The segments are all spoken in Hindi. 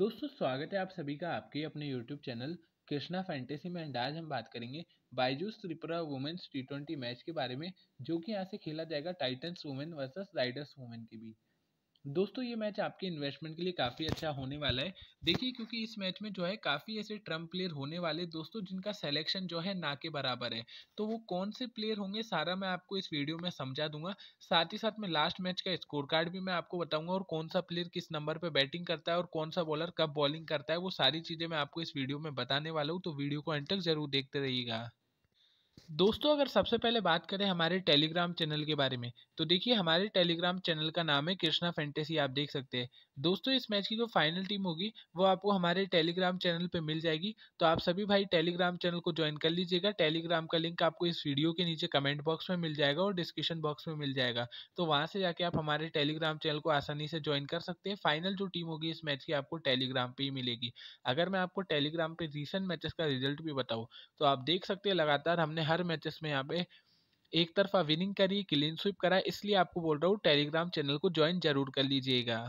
दोस्तों स्वागत है आप सभी का आपके अपने यूट्यूब चैनल कृष्णा फैंटेसी में अंदाज हम बात करेंगे Byju's Tripura women's T twenty match के बारे में जो कि यहाँ से खेला जाएगा Titans women versus Riders women के बीच दोस्तों ये मैच आपके इन्वेस्टमेंट के लिए काफ़ी अच्छा होने वाला है देखिए क्योंकि इस मैच में जो है काफ़ी ऐसे ट्रम्प प्लेयर होने वाले दोस्तों जिनका सिलेक्शन जो है ना के बराबर है तो वो कौन से प्लेयर होंगे सारा मैं आपको इस वीडियो में समझा दूंगा साथ ही साथ में लास्ट मैच का स्कोर कार्ड भी मैं आपको बताऊंगा और कौन सा प्लेयर किस नंबर पर बैटिंग करता है और कौन सा बॉलर कब बॉलिंग करता है वो सारी चीज़ें मैं आपको इस वीडियो में बताने वाला हूँ तो वीडियो को एंड तक जरूर देखते रहिएगा दोस्तों अगर सबसे पहले बात करें हमारे टेलीग्राम चैनल के बारे में तो देखिए हमारे टेलीग्राम चैनल का नाम है कृष्णा फैंटेसी आप देख सकते हैं दोस्तों इस मैच की जो फाइनल टीम होगी वो आपको हमारे टेलीग्राम चैनल पे मिल जाएगी तो आप सभी भाई टेलीग्राम चैनल को ज्वाइन कर लीजिएगा टेलीग्राम का लिंक आपको इस वीडियो के नीचे कमेंट बॉक्स में मिल जाएगा और डिस्क्रिप्शन बॉक्स में मिल जाएगा तो वहाँ से जाके आप हमारे टेलीग्राम चैनल को आसानी से ज्वाइन कर सकते हैं फाइनल जो टीम होगी इस मैच की आपको टेलीग्राम पर ही मिलेगी अगर मैं आपको टेलीग्राम पर रिसेंट मैचेस का रिजल्ट भी बताऊँ तो आप देख सकते हैं लगातार हमने हर मैचेस में यहाँ पे एक तरफा विनिंग करी क्लीन स्वीप करा इसलिए आपको बोल रहा हूँ टेलीग्राम चैनल को ज्वाइन जरूर कर लीजिएगा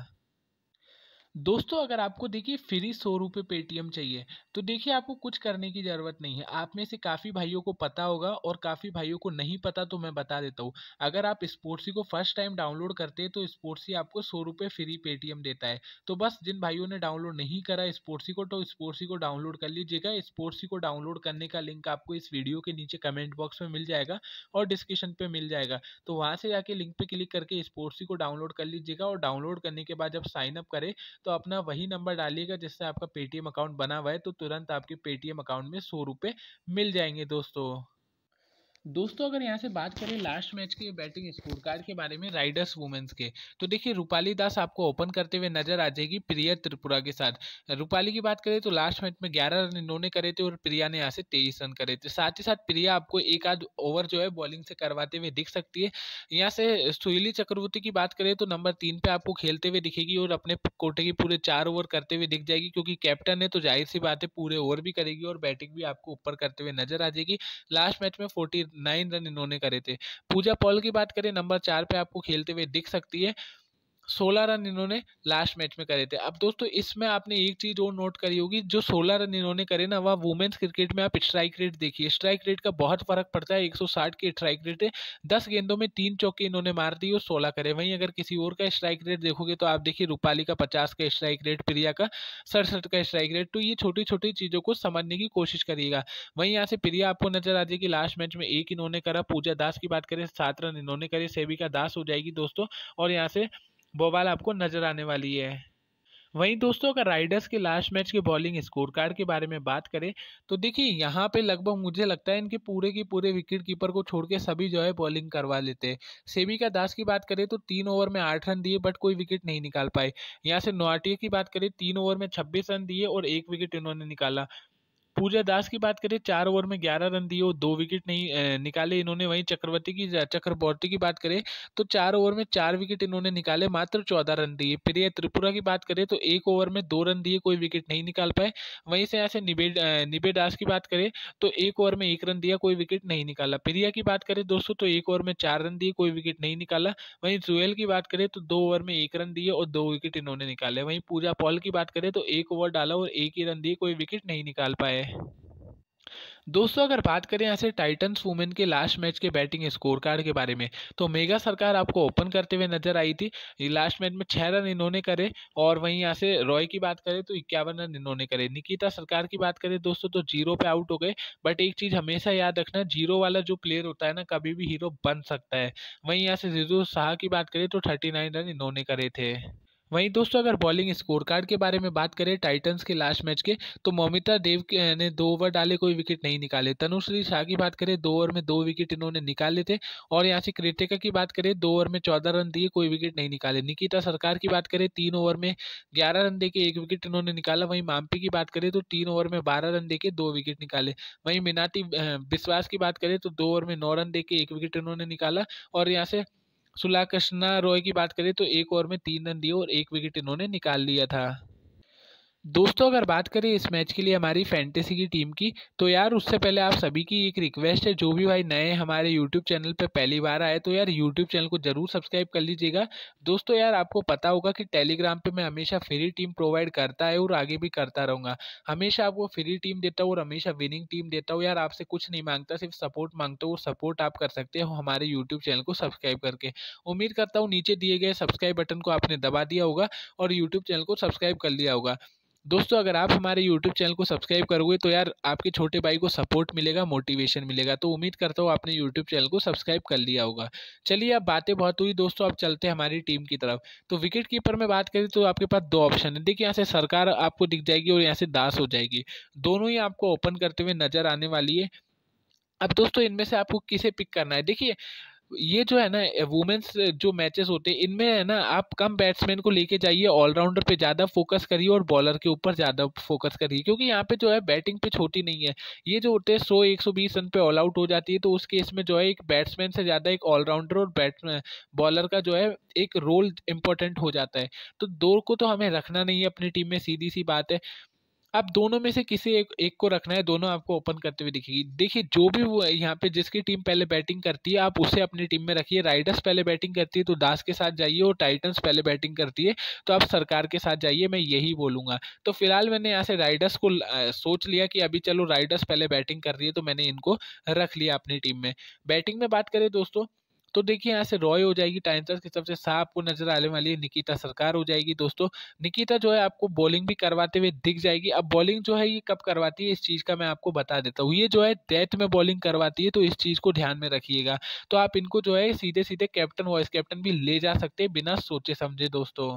दोस्तों अगर आपको देखिए फ्री सौ रुपये पेटीएम चाहिए तो देखिए आपको कुछ करने की ज़रूरत नहीं है आप में से काफ़ी भाइयों को पता होगा और काफ़ी भाइयों को नहीं पता तो मैं बता देता हूँ अगर आप स्पोर्ट्सी को फर्स्ट टाइम डाउनलोड करते हैं तो स्पोर्ट्सी आपको सौ रुपये फ्री पेटीएम देता है तो बस जिन भाइयों ने डाउनलोड नहीं करा स्पोर्ट्सी को तो स्पोर्ट्सी को डाउनलोड कर लीजिएगा स्पोर्ट्सी को डाउनलोड करने का लिंक आपको इस वीडियो के नीचे कमेंट बॉक्स में मिल जाएगा और डिस्क्रिप्शन पर मिल जाएगा तो वहाँ से जाके लिंक पर क्लिक करके स्पोर्ट्सी को डाउनलोड कर लीजिएगा और डाउनलोड करने के बाद जब साइनअप करें तो अपना वही नंबर डालिएगा जिससे आपका पेटीएम अकाउंट बना हुआ है तो तुरंत आपके पेटीएम अकाउंट में सौ रुपये मिल जाएंगे दोस्तों दोस्तों अगर यहाँ से बात करें लास्ट मैच के बैटिंग स्कोर कार्ड के बारे में राइडर्स वुमेन्स के तो देखिए रूपाली दास आपको ओपन करते हुए नजर आ जाएगी प्रिया त्रिपुरा के साथ रूपाली की बात करें तो लास्ट मैच में ग्यारह रन इन्होंने करे थे और प्रिया ने यहाँ से तेईस रन करे थे साथ ही साथ प्रिया आपको एक आध ओवर जो है बॉलिंग से करवाते हुए दिख सकती है यहाँ से सुहेली चक्रवर्ती की बात करें तो नंबर तीन पे आपको खेलते हुए दिखेगी और अपने कोटे की पूरे चार ओवर करते हुए दिख जाएगी क्योंकि कैप्टन है तो जाहिर सी बात है पूरे ओवर भी करेगी और बैटिंग भी आपको ऊपर करते हुए नजर आ जाएगी लास्ट मैच में फोर्टी नाइन रन इन्होंने करे थे पूजा पॉल की बात करें नंबर चार पे आपको खेलते हुए दिख सकती है सोलह रन इन्होंने लास्ट मैच में करे थे अब दोस्तों इसमें आपने एक चीज़ और नोट करी होगी जो सोलह रन इन्होंने करे ना वह वुमेन्स क्रिकेट में आप स्ट्राइक रेट देखिए स्ट्राइक रेट का बहुत फर्क पड़ता है 160 के स्ट्राइक रेट है दस गेंदों में तीन चौके इन्होंने मार दी और सोलह करे वहीं अगर किसी और का स्ट्राइक रेट देखोगे तो आप देखिए रूपाली का पचास का स्ट्राइक रेट प्रिया का सड़सठ का स्ट्राइक रेट तो ये छोटी छोटी चीज़ों को समझने की कोशिश करिएगा वहीं यहाँ से प्रिया आपको नजर आ जाएगी लास्ट मैच में एक इन्होंने करा पूजा दास की बात करें सात रन इन्होंने करे सेविका दास हो जाएगी दोस्तों और यहाँ से बवाल आपको नजर आने वाली है वहीं दोस्तों अगर राइडर्स के लास्ट मैच के बॉलिंग स्कोर कार्ड के बारे में बात करें तो देखिए यहाँ पे लगभग मुझे लगता है इनके पूरे के पूरे विकेट कीपर को छोड़ के सभी जो है बॉलिंग करवा लेते हैं सेविका दास की बात करें तो तीन ओवर में आठ रन दिए बट कोई विकेट नहीं निकाल पाए यहाँ से नोआटिया की बात करें तीन ओवर में छब्बीस रन दिए और एक विकेट इन्होंने निकाला पूजा दास की बात करें चार ओवर में ग्यारह रन दिए दो विकेट नहीं निकाले इन्होंने वहीं चक्रवर्ती की चक्रवर्ती की बात करें तो चार ओवर में चार विकेट इन्होंने निकाले मात्र चौदह रन दिए प्रिय त्रिपुरा की बात करें तो एक ओवर में दो रन दिए कोई विकेट नहीं निकाल पाए वहीं से ऐसे निबे निबे दास की बात करें तो एक ओवर में एक रन दिया कोई विकेट नहीं निकाला प्रिया की बात करें दोस्तों तो एक ओवर में चार रन दिए कोई विकेट नहीं निकाला वहीं जुएल की बात करें तो दो ओवर में एक रन दिए और दो विकेट इन्होंने निकाले वहीं पूजा पॉल की बात करें तो एक ओवर डाला और एक ही रन दिए कोई विकेट नहीं निकाल पाए है दोस्तों अगर बात करें यहाँ से टाइटंस वुमेन के लास्ट मैच के बैटिंग स्कोर कार्ड के बारे में तो मेगा सरकार आपको ओपन करते हुए नजर आई थी लास्ट मैच में छः रन इन्होंने करे और वहीं यहाँ से रॉय की बात करें तो इक्यावन रन इन्होंने करे निकिता सरकार की बात करें दोस्तों तो जीरो पे आउट हो गए बट एक चीज़ हमेशा याद रखना जीरो वाला जो प्लेयर होता है ना कभी भी हीरो बन सकता है वहीं यहाँ से जीजू शाह की बात करें तो थर्टी रन इन्होंने करे थे वहीं दोस्तों अगर बॉलिंग स्कोर कार्ड के बारे में बात करें टाइटन्स के लास्ट मैच के तो मोमिता देव ने दो ओवर डाले कोई विकेट नहीं निकाले तनुश्री शाह की बात करें दो ओवर में दो विकेट इन्होंने निकाले थे और यहाँ से क्रिटिका की बात करें दो ओवर में चौदह रन दिए कोई विकेट नहीं निकाले निकिता सरकार की बात करें तीन ओवर में ग्यारह रन देके एक विकेट इन्होंने निकाला वहीं मामपी की बात करें तो तीन ओवर में बारह रन देके दो विकेट निकाले वहीं मिनाती विश्वास की बात करें तो दो ओवर में नौ रन देके एक विकेट इन्होंने निकाला और यहाँ से सुलाकृष्णा रॉय की बात करें तो एक ओवर में तीन रन दिए और एक विकेट इन्होंने निकाल लिया था दोस्तों अगर बात करें इस मैच के लिए हमारी फैंटेसी की टीम की तो यार उससे पहले आप सभी की एक रिक्वेस्ट है जो भी भाई नए हमारे यूट्यूब चैनल पे पहली बार आए तो यार यूट्यूब चैनल को ज़रूर सब्सक्राइब कर लीजिएगा दोस्तों यार आपको पता होगा कि टेलीग्राम पे मैं हमेशा फ्री टीम प्रोवाइड करता है और आगे भी करता रहूँगा हमेशा आपको फ्री टीम देता हूँ और हमेशा विनिंग टीम देता हूँ यार आपसे कुछ नहीं मांगता सिर्फ सपोर्ट मांगता हूँ सपोर्ट आप कर सकते हो हमारे यूट्यूब चैनल को सब्सक्राइब करके उम्मीद करता हूँ नीचे दिए गए सब्सक्राइब बटन को आपने दबा दिया होगा और यूट्यूब चैनल को सब्सक्राइब कर लिया होगा दोस्तों अगर आप हमारे यूट्यूब चैनल को सब्सक्राइब करोगे तो यार आपके छोटे भाई को सपोर्ट मिलेगा मोटिवेशन मिलेगा तो उम्मीद करता हूँ आपने यूट्यूब चैनल को सब्सक्राइब कर लिया होगा चलिए अब बातें बहुत हुई दोस्तों अब चलते हैं हमारी टीम की तरफ तो विकेट कीपर में बात करें तो आपके पास दो ऑप्शन है देखिए यहाँ से सरकार आपको दिख जाएगी और यहाँ से दास हो जाएगी दोनों ही आपको ओपन करते हुए नजर आने वाली है अब दोस्तों इनमें से आपको किसे पिक करना है देखिए ये जो है ना वुमेंस जो मैचेस होते हैं इनमें है ना आप कम बैट्समैन को लेके जाइए ऑलराउंडर पे ज़्यादा फोकस करिए और बॉलर के ऊपर ज़्यादा फोकस करिए क्योंकि यहाँ पे जो है बैटिंग पे छोटी नहीं है ये जो होते हैं सौ एक सौ बीस रन पे ऑल आउट हो जाती है तो उस केस में जो है एक बैट्समैन से ज़्यादा एक ऑलराउंडर और बैट्समैन बॉलर का जो है एक रोल इंपॉर्टेंट हो जाता है तो दो को तो हमें रखना नहीं है अपनी टीम में सीधी सी बात है आप दोनों में से किसी एक एक को रखना है दोनों आपको ओपन करते हुए दिखेगी देखिए जो भी वो यहाँ पे जिसकी टीम पहले बैटिंग करती है आप उसे अपनी टीम में रखिए राइडर्स पहले बैटिंग करती है तो दास के साथ जाइए और टाइटन्स पहले बैटिंग करती है तो आप सरकार के साथ जाइए मैं यही बोलूंगा तो फिलहाल मैंने यहाँ से राइडर्स को सोच लिया कि अभी चलो राइडर्स पहले बैटिंग कर रही है तो मैंने इनको रख लिया अपनी टीम में बैटिंग में बात करें दोस्तों तो देखिए यहाँ से रॉय हो जाएगी टाइटंस की सबसे साफ आपको नजर आने वाली है निकिता सरकार हो जाएगी दोस्तों निकिता जो है आपको बॉलिंग भी करवाते हुए दिख जाएगी अब बॉलिंग जो है ये कब करवाती है इस चीज़ का मैं आपको बता देता हूँ ये जो है डेथ में बॉलिंग करवाती है तो इस चीज़ को ध्यान में रखिएगा तो आप इनको जो है सीधे सीधे कैप्टन वॉइस कैप्टन भी ले जा सकते हैं बिना सोचे समझे दोस्तों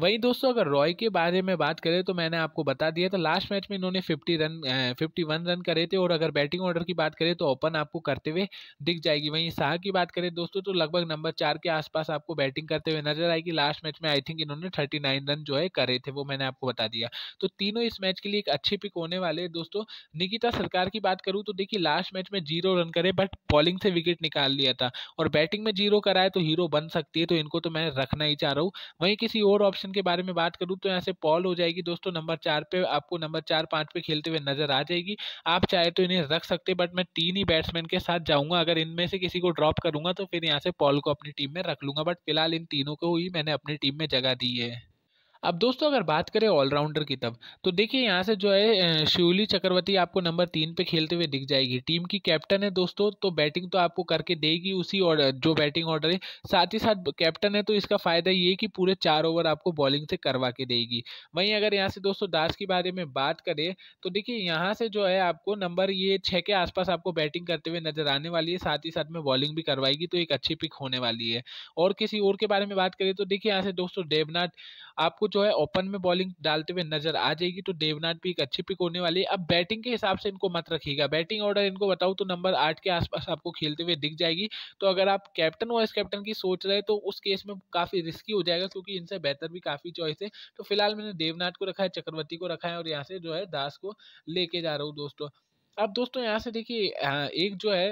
वहीं दोस्तों अगर रॉय के बारे में बात करें तो मैंने आपको बता दिया था लास्ट मैच में इन्होंने fifty run fifty one run करे थे और अगर बैटिंग ऑर्डर की बात करें तो ओपन आपको करते हुए दिख जाएगी वहीं शाह की बात करें दोस्तों तो लगभग नंबर चार के आसपास आपको बैटिंग करते हुए नजर आएगी लास्ट मैच में आई थिंक इन्होंने थर्टी नाइन रन जो है करे थे वो मैंने आपको बता दिया तो तीनों इस मैच के लिए एक अच्छी पिक होने वाले दोस्तों निकिता सरकार की बात करूँ तो देखिए लास्ट मैच में जीरो रन करे बट बॉलिंग से विकेट निकाल लिया था और बैटिंग में जीरो कराए तो हीरो बन सकती है तो इनको तो मैं रखना ही चाह रहा हूँ वहीं किसी और ऑप्शन ऑप्शन के बारे में बात करूँ तो यहाँ से पॉल हो जाएगी दोस्तों नंबर चार पे आपको नंबर चार पाँच पे खेलते हुए नजर आ जाएगी आप चाहे तो इन्हें रख सकते बट मैं तीन ही बैट्समैन के साथ जाऊँगा अगर इनमें से किसी को ड्रॉप करूँगा तो फिर यहाँ से पॉल को अपनी टीम में रख लूँगा बट फिलहाल इन तीनों को ही मैंने अपनी टीम में जगह दी है अब दोस्तों अगर बात करें ऑलराउंडर की तब तो देखिए यहाँ से जो है शिवली चक्रवर्ती आपको नंबर तीन पे खेलते हुए दिख जाएगी टीम की कैप्टन है दोस्तों तो बैटिंग तो आपको करके देगी उसी ऑर्डर जो बैटिंग ऑर्डर है साथ ही साथ कैप्टन है तो इसका फायदा ये कि पूरे चार ओवर आपको बॉलिंग से करवा के देगी वहीं अगर यहाँ से दोस्तों दास के बारे में बात करें तो देखिए यहाँ से जो है आपको नंबर ये छः के आसपास आपको बैटिंग करते हुए नजर आने वाली है साथ ही साथ में बॉलिंग भी करवाएगी तो एक अच्छी पिक होने वाली है और किसी और के बारे में बात करें तो देखिए यहाँ से दोस्तों देवनाथ आपको जो है ओपन में बॉलिंग डालते हुए नजर आ जाएगी तो देवनाथ भी एक अच्छी पिक होने वाली है अब बैटिंग के हिसाब से इनको मत रखिएगा बैटिंग ऑर्डर इनको बताऊँ तो नंबर आठ के आसपास आपको खेलते हुए दिख जाएगी तो अगर आप कैप्टन वाइस कैप्टन की सोच रहे तो उस केस में काफ़ी रिस्की हो जाएगा क्योंकि इनसे बेहतर भी काफ़ी चॉइस है तो फिलहाल मैंने देवनाथ को रखा है चक्रवर्ती को रखा है और यहाँ से जो है दास को लेके जा रहा हूँ दोस्तों अब दोस्तों यहाँ से देखिए एक जो है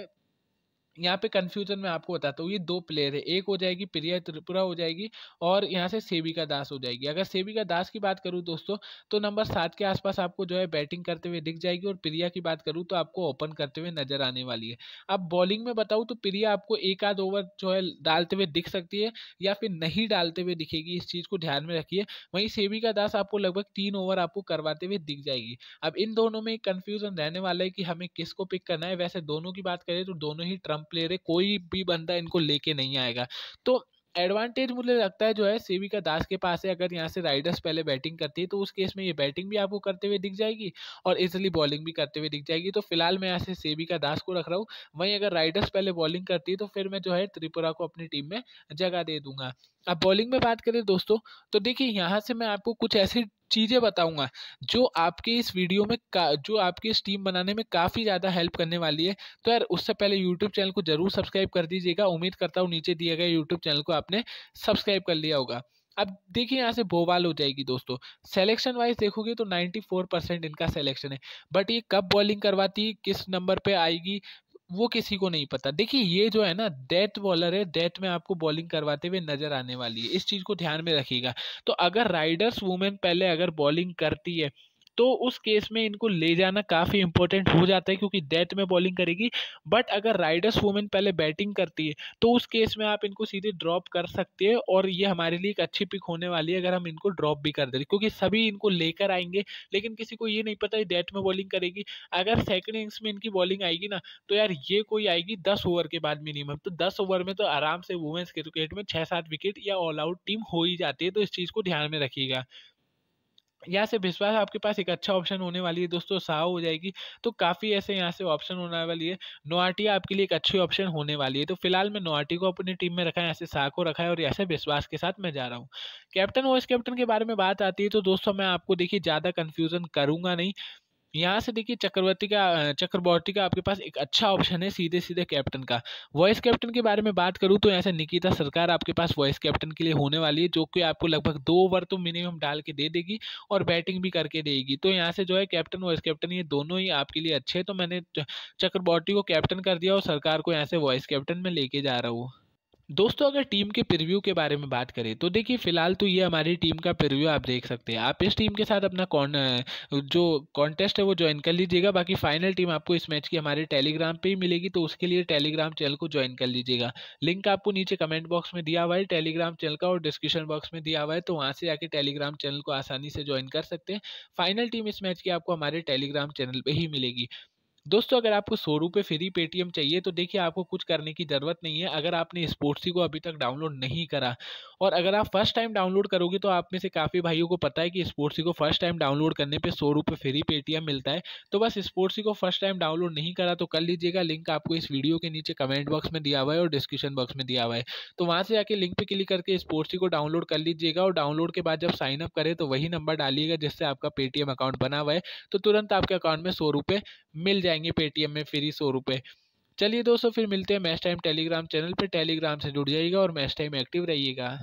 यहाँ पे कन्फ्यूजन में आपको बताता हूँ ये दो प्लेयर है एक हो जाएगी प्रिया त्रिपुरा हो जाएगी और यहाँ से सेविका दास हो जाएगी अगर सेविका दास की बात करूँ दोस्तों तो नंबर सात के आसपास आपको जो है बैटिंग करते हुए दिख जाएगी और प्रिया की बात करूँ तो आपको ओपन करते हुए नजर आने वाली है अब बॉलिंग में बताऊँ तो प्रिया आपको एक आध ओवर जो है डालते हुए दिख सकती है या फिर नहीं डालते हुए दिखेगी इस चीज़ को ध्यान में रखिए वहीं सेविका दास आपको लगभग तीन ओवर आपको करवाते हुए दिख जाएगी अब इन दोनों में कन्फ्यूजन रहने वाला है कि हमें किसको पिक करना है वैसे दोनों की बात करें तो दोनों ही ट्रम्प प्लेयर है कोई भी बंदा इनको लेके नहीं आएगा तो एडवांटेज मुझे लगता है जो है सेविका दास के पास है अगर यहाँ से राइडर्स पहले बैटिंग करती है तो उस केस में ये बैटिंग भी आपको करते हुए दिख जाएगी और इजिली बॉलिंग भी करते हुए दिख जाएगी तो फिलहाल मैं यहाँ से सेविका दास को रख रहा हूँ वहीं अगर राइडर्स पहले बॉलिंग करती है तो फिर मैं जो है त्रिपुरा को अपनी टीम में जगह दे दूंगा अब बॉलिंग में बात करें दोस्तों तो देखिए यहाँ से मैं आपको कुछ ऐसी चीज़ें बताऊंगा जो आपके इस वीडियो में का जो आपकी इस टीम बनाने में काफ़ी ज़्यादा हेल्प करने वाली है तो यार उससे पहले यूट्यूब चैनल को ज़रूर सब्सक्राइब कर दीजिएगा उम्मीद करता हूँ नीचे दिए गए यूट्यूब चैनल को आपने सब्सक्राइब कर लिया होगा अब देखिए यहाँ से भोवाल हो जाएगी दोस्तों सेलेक्शन वाइज देखोगे तो 94 परसेंट इनका सेलेक्शन है बट ये कब बॉलिंग करवाती किस नंबर पे आएगी वो किसी को नहीं पता देखिए ये जो है ना डेथ बॉलर है डेथ में आपको बॉलिंग करवाते हुए नजर आने वाली है इस चीज़ को ध्यान में रखिएगा तो अगर राइडर्स वुमेन पहले अगर बॉलिंग करती है तो उस केस में इनको ले जाना काफ़ी इंपॉर्टेंट हो जाता है क्योंकि डेथ में बॉलिंग करेगी बट अगर राइडर्स वुमेन पहले बैटिंग करती है तो उस केस में आप इनको सीधे ड्रॉप कर सकते हैं और ये हमारे लिए एक अच्छी पिक होने वाली है अगर हम इनको ड्रॉप भी कर दें क्योंकि सभी इनको लेकर आएंगे लेकिन किसी को ये नहीं पता डेथ में बॉलिंग करेगी अगर सेकेंड इनिंग्स में इनकी बॉलिंग आएगी ना तो यार ये कोई आएगी दस ओवर के बाद मिनिमम तो दस ओवर में तो आराम से वुमेन्स क्रिकेट में छः सात विकेट या ऑल आउट टीम हो ही जाती है तो इस चीज़ को ध्यान में रखिएगा यहाँ से विश्वास आपके पास एक अच्छा ऑप्शन होने वाली है दोस्तों साव हो जाएगी तो काफ़ी ऐसे यहाँ से ऑप्शन होने वाली है नोआटिया आपके लिए एक अच्छी ऑप्शन होने वाली है तो फिलहाल मैं नोआटी को अपनी टीम में रखा है ऐसे शाह को रखा है और ऐसे विश्वास के साथ मैं जा रहा हूँ कैप्टन वाइस कैप्टन के बारे में बात आती है तो दोस्तों मैं आपको देखिए ज़्यादा कन्फ्यूज़न करूँगा नहीं यहाँ से देखिए चक्रवर्ती का चक्रवर्ती का आपके पास एक अच्छा ऑप्शन है सीधे सीधे कैप्टन का वॉइस कैप्टन के बारे में बात करूँ तो यहाँ से निकिता सरकार आपके पास वॉइस कैप्टन के लिए होने वाली है जो कि आपको लगभग दो ओवर तो मिनिमम डाल के दे देगी और बैटिंग भी करके देगी तो यहाँ से जो है कैप्टन वॉइस कैप्टन ये दोनों ही आपके लिए अच्छे हैं तो मैंने चक्रवर्ती को कैप्टन कर दिया और सरकार को यहाँ से वॉइस कैप्टन में लेके जा रहा हूँ दोस्तों अगर टीम के प्रिव्यू के बारे में बात करें तो देखिए फिलहाल तो ये हमारी टीम का प्रिव्यू आप देख सकते हैं आप इस टीम के साथ अपना कौन जो कॉन्टेस्ट है वो ज्वाइन कर लीजिएगा बाकी फाइनल टीम आपको इस मैच की हमारे टेलीग्राम पे ही मिलेगी तो उसके लिए टेलीग्राम चैनल को ज्वाइन कर लीजिएगा लिंक आपको नीचे कमेंट बॉक्स में दिया हुआ है टेलीग्राम चैनल का और डिस्क्रिप्शन बॉक्स में दिया हुआ है तो वहाँ से जाके टेलीग्राम चैनल को आसानी से ज्वाइन कर सकते हैं फाइनल टीम इस मैच की आपको हमारे टेलीग्राम चैनल पर ही मिलेगी दोस्तों अगर आपको सौ रुपये फ्री पेटीएम चाहिए तो देखिए आपको कुछ करने की ज़रूरत नहीं है अगर आपने स्पोर्ट्सी को अभी तक डाउनलोड नहीं करा और अगर आप फर्स्ट टाइम डाउनलोड करोगे तो आप में से काफ़ी भाइयों को पता है कि स्पोर्ट्सी को फर्स्ट टाइम डाउनलोड करने पर सौ रुपये फ्री पेटीएम मिलता है तो बस स्पोर्ट्सी को फर्स्ट टाइम डाउनलोड नहीं करा तो कर लीजिएगा लिंक आपको इस वीडियो के नीचे कमेंट बॉक्स में दिया हुआ है और डिस्क्रिप्शन बॉक्स में दिया हुआ है तो वहाँ से जाकर लिंक पर क्लिक करके स्पोर्ट्सी को डाउनलोड कर लीजिएगा और डाउनलोड के बाद जब साइन अप करें तो वही नंबर डालिएगा जिससे आपका पेटीएम अकाउंट बना हुआ है तो तुरंत आपके अकाउंट में सौ रुपये मिल जाएंगे जाएंगे पेटीएम में फ्री सौ रुपये चलिए दोस्तों फिर मिलते हैं मैच टाइम टेलीग्राम चैनल पर टेलीग्राम से जुड़ जाइएगा और मैच टाइम एक्टिव रहिएगा